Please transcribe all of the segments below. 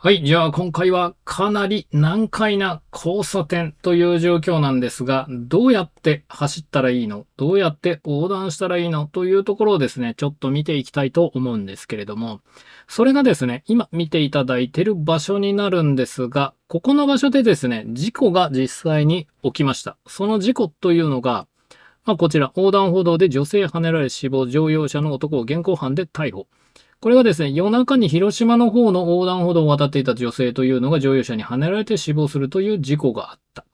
はい。じゃあ今回はかなり難解な交差点という状況なんですが、どうやって走ったらいいのどうやって横断したらいいのというところをですね、ちょっと見ていきたいと思うんですけれども、それがですね、今見ていただいている場所になるんですが、ここの場所でですね、事故が実際に起きました。その事故というのが、まあ、こちら横断歩道で女性跳ねられ死亡乗用車の男を現行犯で逮捕。これはですね、夜中に広島の方の横断歩道を渡っていた女性というのが乗用車にはねられて死亡するという事故があった。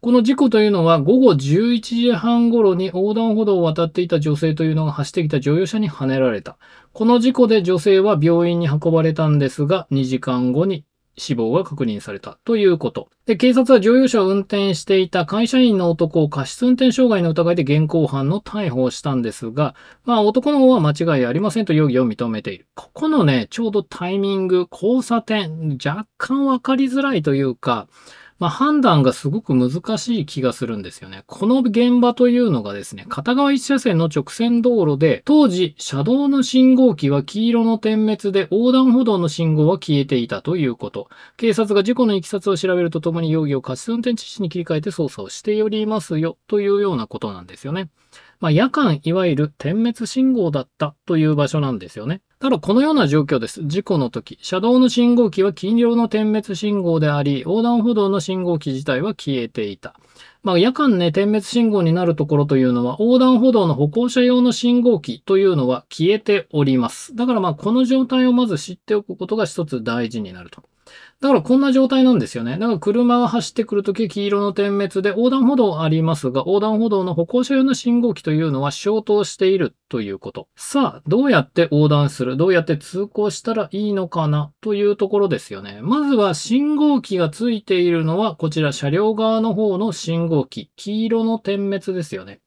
この事故というのは午後11時半頃に横断歩道を渡っていた女性というのが走ってきた乗用車にはねられた。この事故で女性は病院に運ばれたんですが、2時間後に死亡が確認されたということ。で、警察は乗用車を運転していた会社員の男を過失運転傷害の疑いで現行犯の逮捕をしたんですが、まあ男の方は間違いありませんと容疑を認めている。ここのね、ちょうどタイミング、交差点、若干わかりづらいというか、まあ、判断がすごく難しい気がするんですよね。この現場というのがですね、片側1車線の直線道路で、当時、車道の信号機は黄色の点滅で横断歩道の信号は消えていたということ。警察が事故のいきさつを調べるとともに容疑を過失運転致死に切り替えて捜査をしておりますよ、というようなことなんですよね。まあ、夜間、いわゆる点滅信号だったという場所なんですよね。ただこのような状況です。事故の時、車道の信号機は近量の点滅信号であり、横断歩道の信号機自体は消えていた。まあ、夜間ね、点滅信号になるところというのは、横断歩道の歩行者用の信号機というのは消えております。だからまあ、この状態をまず知っておくことが一つ大事になると。だからこんな状態なんですよね。だから車が走ってくるとき、黄色の点滅で横断歩道ありますが、横断歩道の歩行者用の信号機というのは消灯しているということ。さあ、どうやって横断するどうやって通行したらいいのかなというところですよね。まずは信号機がついているのは、こちら車両側の方の信号号機、黄色の点滅ですよね。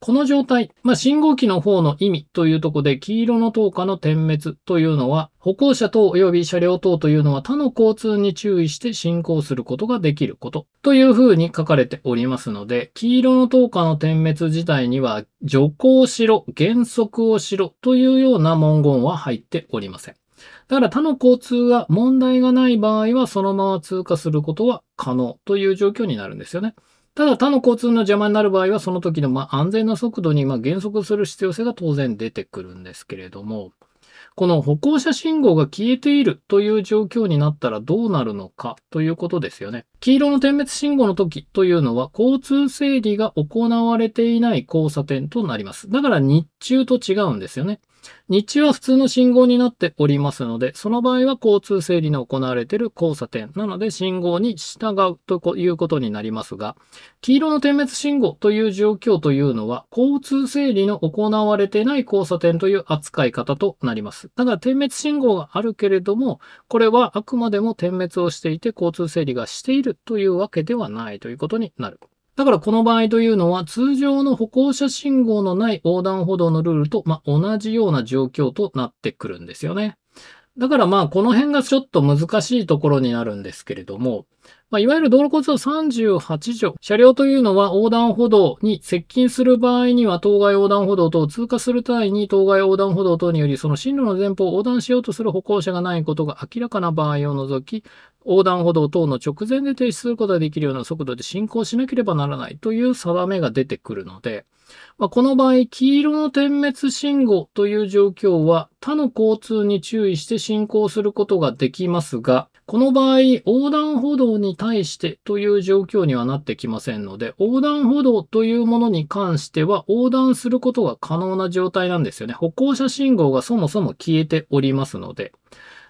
この状態、まあ、信号機の方の意味というとこで、黄色の灯火の点滅というのは、歩行者等及び車両等というのは他の交通に注意して進行することができることというふうに書かれておりますので、黄色の灯火の点滅自体には、徐行しろ、減速をしろというような文言は入っておりません。だから他の交通が問題がない場合はそのまま通過することは可能という状況になるんですよね。ただ他の交通の邪魔になる場合は、その時のま安全な速度にま減速する必要性が当然出てくるんですけれども、この歩行者信号が消えているという状況になったらどうなるのかということですよね。黄色の点滅信号の時というのは交通整理が行われていない交差点となります。だから日中と違うんですよね。日中は普通の信号になっておりますので、その場合は交通整理の行われている交差点なので信号に従うということになりますが、黄色の点滅信号という状況というのは、交通整理の行われていない交差点という扱い方となります。だから点滅信号があるけれども、これはあくまでも点滅をしていて交通整理がしているというわけではないということになる。だからこの場合というのは通常の歩行者信号のない横断歩道のルールと、ま同じような状況となってくるんですよね。だからまあこの辺がちょっと難しいところになるんですけれども、まあ、いわゆる道路交通法38条、車両というのは横断歩道に接近する場合には当該横断歩道等を通過する際に当該横断歩道等によりその進路の前方を横断しようとする歩行者がないことが明らかな場合を除き、横断歩道等の直前で停止することができるような速度で進行しなければならないという定めが出てくるので、まあ、この場合、黄色の点滅信号という状況は他の交通に注意して進行することができますが、この場合、横断歩道に対してという状況にはなってきませんので、横断歩道というものに関しては横断することが可能な状態なんですよね。歩行者信号がそもそも消えておりますので。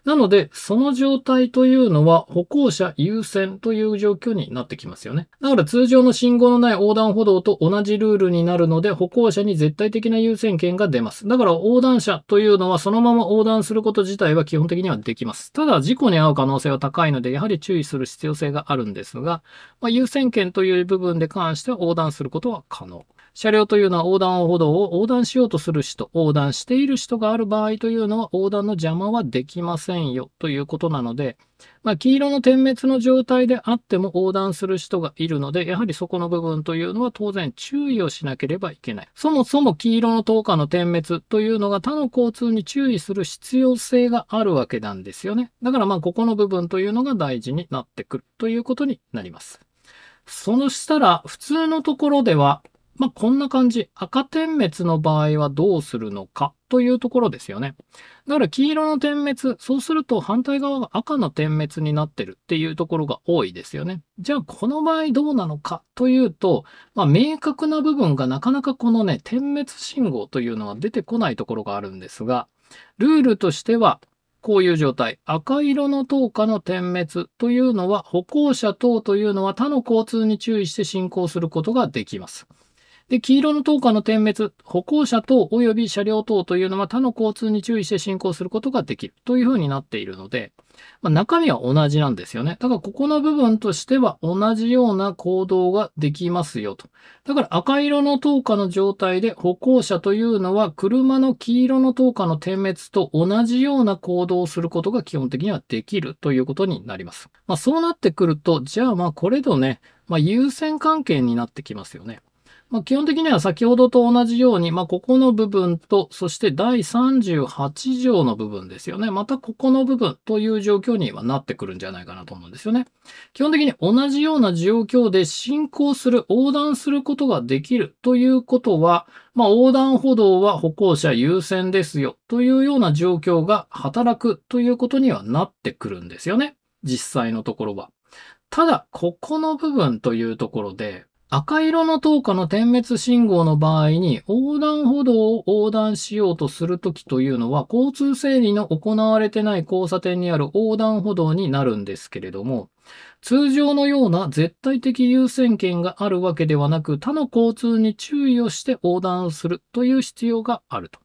なので、その状態というのは歩行者優先という状況になってきますよね。だから通常の信号のない横断歩道と同じルールになるので、歩行者に絶対的な優先権が出ます。だから横断者というのはそのまま横断すること自体は基本的にはできます。ただ、事故に遭う可能性は高いので、やはり注意する必要性があるんですが、まあ、優先権という部分で関しては横断することは可能。車両というのは横断歩道を横断しようとする人、横断している人がある場合というのは横断の邪魔はできませんよということなので、まあ、黄色の点滅の状態であっても横断する人がいるので、やはりそこの部分というのは当然注意をしなければいけない。そもそも黄色の灯火の点滅というのが他の交通に注意する必要性があるわけなんですよね。だからまあここの部分というのが大事になってくるということになります。そのしたら普通のところではまあ、こんな感じ。赤点滅の場合はどうするのかというところですよね。だから黄色の点滅、そうすると反対側が赤の点滅になってるっていうところが多いですよね。じゃあこの場合どうなのかというと、まあ、明確な部分がなかなかこのね、点滅信号というのは出てこないところがあるんですが、ルールとしては、こういう状態。赤色の灯火の点滅というのは、歩行者等というのは他の交通に注意して進行することができます。で、黄色の灯火の点滅、歩行者等及び車両等というのは他の交通に注意して進行することができるというふうになっているので、まあ、中身は同じなんですよね。だからここの部分としては同じような行動ができますよと。だから赤色の灯火の状態で歩行者というのは車の黄色の灯火の点滅と同じような行動をすることが基本的にはできるということになります。まあ、そうなってくると、じゃあまあこれとね、まあ、優先関係になってきますよね。まあ、基本的には先ほどと同じように、まあ、ここの部分と、そして第38条の部分ですよね。またここの部分という状況にはなってくるんじゃないかなと思うんですよね。基本的に同じような状況で進行する、横断することができるということは、まあ、横断歩道は歩行者優先ですよというような状況が働くということにはなってくるんですよね。実際のところは。ただ、ここの部分というところで、赤色の灯火の点滅信号の場合に横断歩道を横断しようとするときというのは交通整理の行われてない交差点にある横断歩道になるんですけれども通常のような絶対的優先権があるわけではなく他の交通に注意をして横断するという必要があると。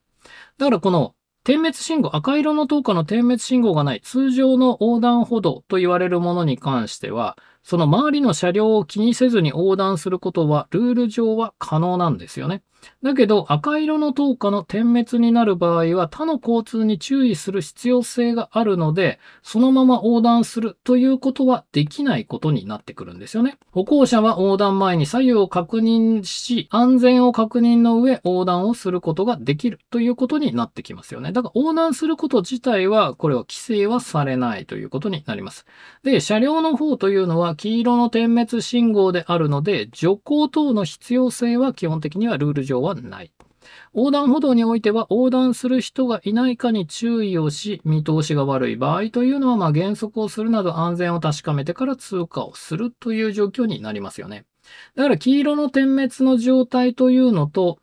だからこの点滅信号、赤色の灯火の点滅信号がない通常の横断歩道と言われるものに関しては、その周りの車両を気にせずに横断することは、ルール上は可能なんですよね。だけど、赤色の灯火の点滅になる場合は、他の交通に注意する必要性があるので、そのまま横断するということはできないことになってくるんですよね。歩行者は横断前に左右を確認し、安全を確認の上、横断をすることができるということになってきますよね。だから、横断すること自体は、これは規制はされないということになります。で、車両の方というのは、黄色の点滅信号であるので、徐行等の必要性は基本的にはルール上はない。横断歩道においては横断する人がいないかに注意をし、見通しが悪い場合というのは、ま減速をするなど安全を確かめてから通過をするという状況になりますよね。だから黄色の点滅の状態というのと、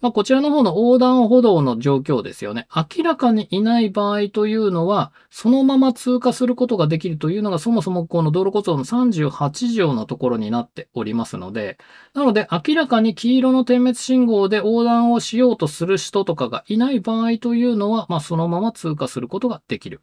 まあ、こちらの方の横断歩道の状況ですよね。明らかにいない場合というのは、そのまま通過することができるというのが、そもそもこの道路構造の38条のところになっておりますので、なので明らかに黄色の点滅信号で横断をしようとする人とかがいない場合というのは、まあ、そのまま通過することができる。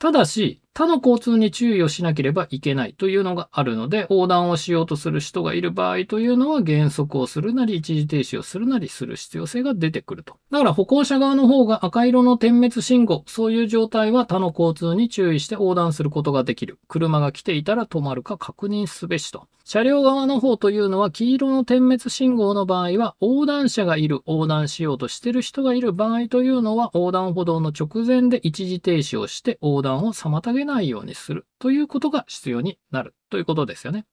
ただし、他の交通に注意をしなければいけないというのがあるので、横断をしようとする人がいる場合というのは、減速をするなり、一時停止をするなりする必要性が出てくると。だから歩行者側の方が赤色の点滅信号、そういう状態は他の交通に注意して横断することができる。車が来ていたら止まるか確認すべしと。車両側の方というのは、黄色の点滅信号の場合は、横断者がいる、横断しようとしている人がいる場合というのは、横断歩道の直前で一時停止をして横断断を妨げないようにするということが必要になるということですよね。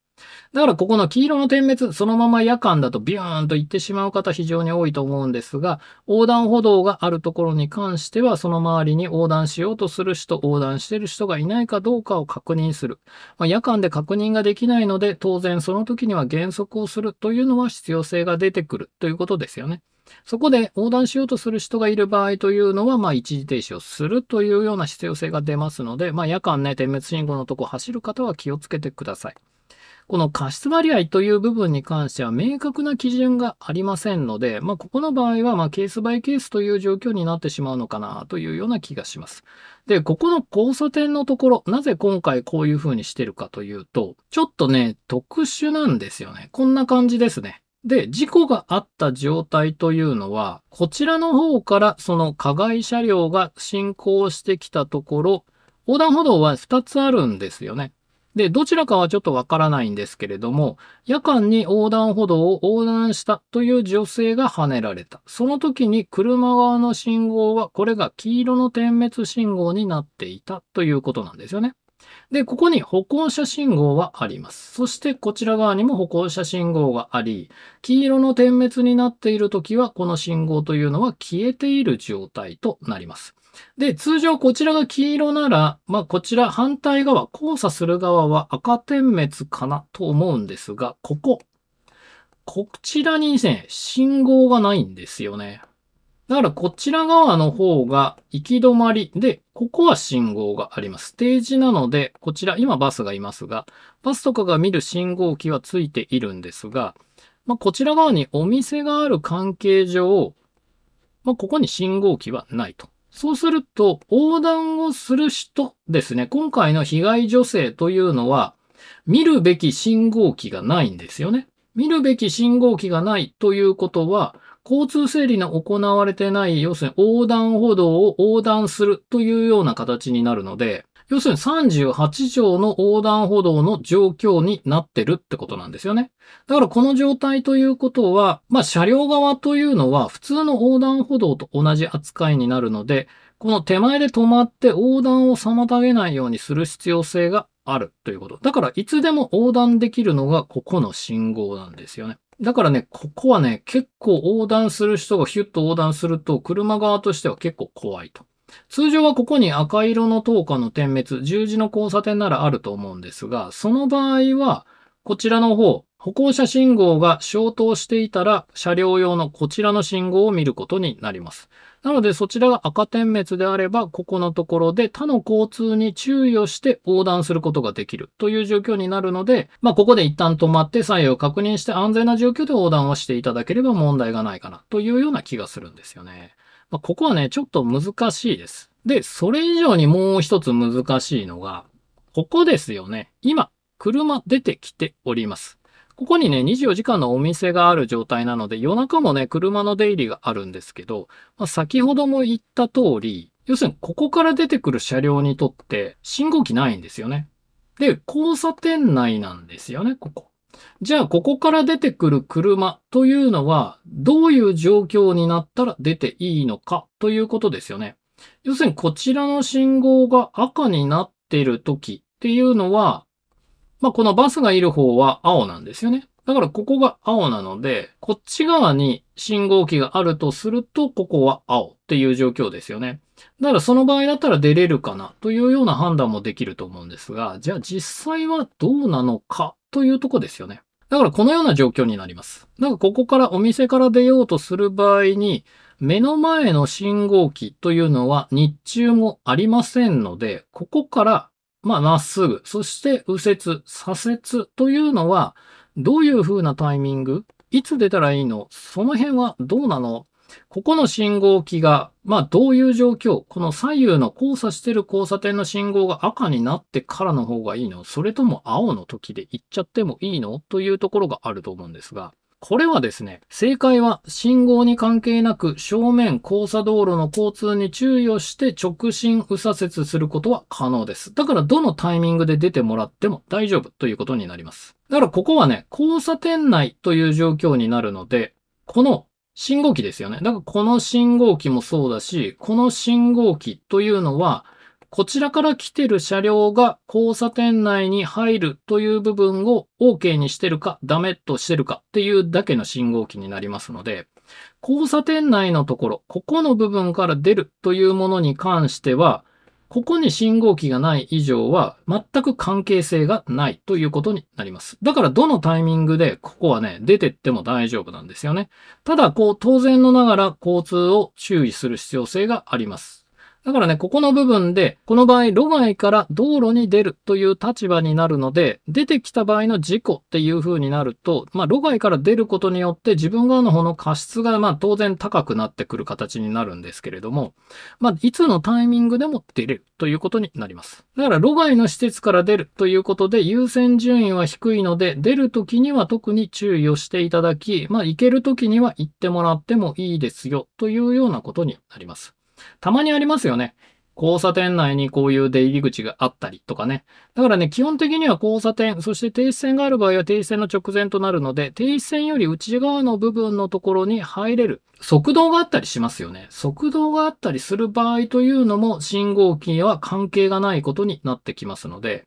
だからここの黄色の点滅、そのまま夜間だとビューンと行ってしまう方非常に多いと思うんですが、横断歩道があるところに関しては、その周りに横断しようとする人、横断してる人がいないかどうかを確認する。まあ、夜間で確認ができないので、当然その時には減速をするというのは必要性が出てくるということですよね。そこで横断しようとする人がいる場合というのは、まあ、一時停止をするというような必要性が出ますので、まあ、夜間ね、点滅信号のとこ走る方は気をつけてください。この過失割合という部分に関しては明確な基準がありませんので、まあ、ここの場合はまケースバイケースという状況になってしまうのかなというような気がします。で、ここの交差点のところ、なぜ今回こういう風にしてるかというと、ちょっとね、特殊なんですよね。こんな感じですね。で、事故があった状態というのは、こちらの方からその加害車両が進行してきたところ、横断歩道は2つあるんですよね。で、どちらかはちょっとわからないんですけれども、夜間に横断歩道を横断したという女性がはねられた。その時に車側の信号は、これが黄色の点滅信号になっていたということなんですよね。で、ここに歩行者信号はあります。そしてこちら側にも歩行者信号があり、黄色の点滅になっている時は、この信号というのは消えている状態となります。で、通常こちらが黄色なら、まあこちら反対側、交差する側は赤点滅かなと思うんですが、ここ、こちらにですね、信号がないんですよね。だからこちら側の方が行き止まりで、ここは信号があります。ステージなので、こちら、今バスがいますが、バスとかが見る信号機はついているんですが、まあ、こちら側にお店がある関係上、まあ、ここに信号機はないと。そうすると、横断をする人ですね。今回の被害女性というのは、見るべき信号機がないんですよね。見るべき信号機がないということは、交通整理の行われてない、要するに横断歩道を横断するというような形になるので、要するに38条の横断歩道の状況になってるってことなんですよね。だからこの状態ということは、まあ車両側というのは普通の横断歩道と同じ扱いになるので、この手前で止まって横断を妨げないようにする必要性があるということ。だからいつでも横断できるのがここの信号なんですよね。だからね、ここはね、結構横断する人がヒュッと横断すると、車側としては結構怖いと。通常はここに赤色の灯火の点滅、十字の交差点ならあると思うんですが、その場合は、こちらの方、歩行者信号が消灯していたら、車両用のこちらの信号を見ることになります。なので、そちらが赤点滅であれば、ここのところで他の交通に注意をして横断することができるという状況になるので、まあ、ここで一旦止まって左右を確認して安全な状況で横断をしていただければ問題がないかなというような気がするんですよね。まあ、ここはね、ちょっと難しいです。で、それ以上にもう一つ難しいのが、ここですよね。今、車出てきております。ここにね、24時間のお店がある状態なので、夜中もね、車の出入りがあるんですけど、まあ、先ほども言った通り、要するにここから出てくる車両にとって信号機ないんですよね。で、交差点内なんですよね、ここ。じゃあ、ここから出てくる車というのは、どういう状況になったら出ていいのかということですよね。要するに、こちらの信号が赤になっている時っていうのは、まあ、このバスがいる方は青なんですよね。だからここが青なので、こっち側に信号機があるとすると、ここは青っていう状況ですよね。だからその場合だったら出れるかなというような判断もできると思うんですが、じゃあ実際はどうなのかというとこですよね。だからこのような状況になります。だからここからお店から出ようとする場合に、目の前の信号機というのは日中もありませんので、ここからまあ、まっすぐ。そして、右折、左折というのは、どういう風なタイミングいつ出たらいいのその辺はどうなのここの信号機が、まあ、どういう状況この左右の交差してる交差点の信号が赤になってからの方がいいのそれとも青の時で行っちゃってもいいのというところがあると思うんですが、これはですね、正解は信号に関係なく正面交差道路の交通に注意をして直進右左折することは可能です。だからどのタイミングで出てもらっても大丈夫ということになります。だからここはね、交差点内という状況になるので、この信号機ですよね。だからこの信号機もそうだし、この信号機というのは、こちらから来てる車両が交差点内に入るという部分を OK にしてるかダメとしてるかっていうだけの信号機になりますので、交差点内のところ、ここの部分から出るというものに関しては、ここに信号機がない以上は全く関係性がないということになります。だからどのタイミングでここはね、出てっても大丈夫なんですよね。ただ、こう当然のながら交通を注意する必要性があります。だからね、ここの部分で、この場合、路外から道路に出るという立場になるので、出てきた場合の事故っていう風になると、まあ、路外から出ることによって自分側の方の過失が、まあ、当然高くなってくる形になるんですけれども、まあ、いつのタイミングでも出れるということになります。だから、路外の施設から出るということで、優先順位は低いので、出るときには特に注意をしていただき、まあ、行けるときには行ってもらってもいいですよというようなことになります。たまにありますよね。交差点内にこういう出入り口があったりとかね。だからね、基本的には交差点、そして停止線がある場合は停止線の直前となるので、停止線より内側の部分のところに入れる。速道があったりしますよね。速道があったりする場合というのも信号機は関係がないことになってきますので、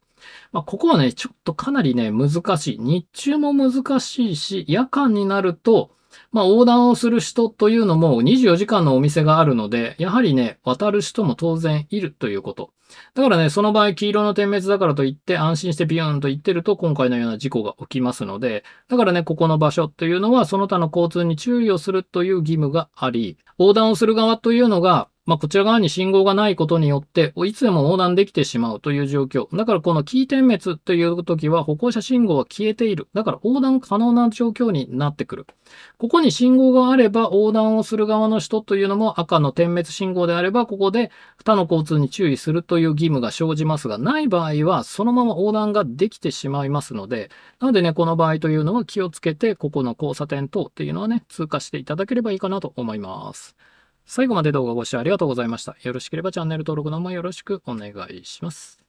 まあ、ここはね、ちょっとかなりね、難しい。日中も難しいし、夜間になると、まあ、横断をする人というのも24時間のお店があるので、やはりね、渡る人も当然いるということ。だからね、その場合、黄色の点滅だからといって、安心してビューンと行ってると、今回のような事故が起きますので、だからね、ここの場所というのは、その他の交通に注意をするという義務があり、横断をする側というのが、まあ、こちら側に信号がないことによって、いつでも横断できてしまうという状況。だからこのキー点滅という時は歩行者信号は消えている。だから横断可能な状況になってくる。ここに信号があれば横断をする側の人というのも赤の点滅信号であれば、ここで他の交通に注意するという義務が生じますが、ない場合はそのまま横断ができてしまいますので、なのでね、この場合というのは気をつけて、ここの交差点等っていうのはね、通過していただければいいかなと思います。最後まで動画ご視聴ありがとうございました。よろしければチャンネル登録の方もよろしくお願いします。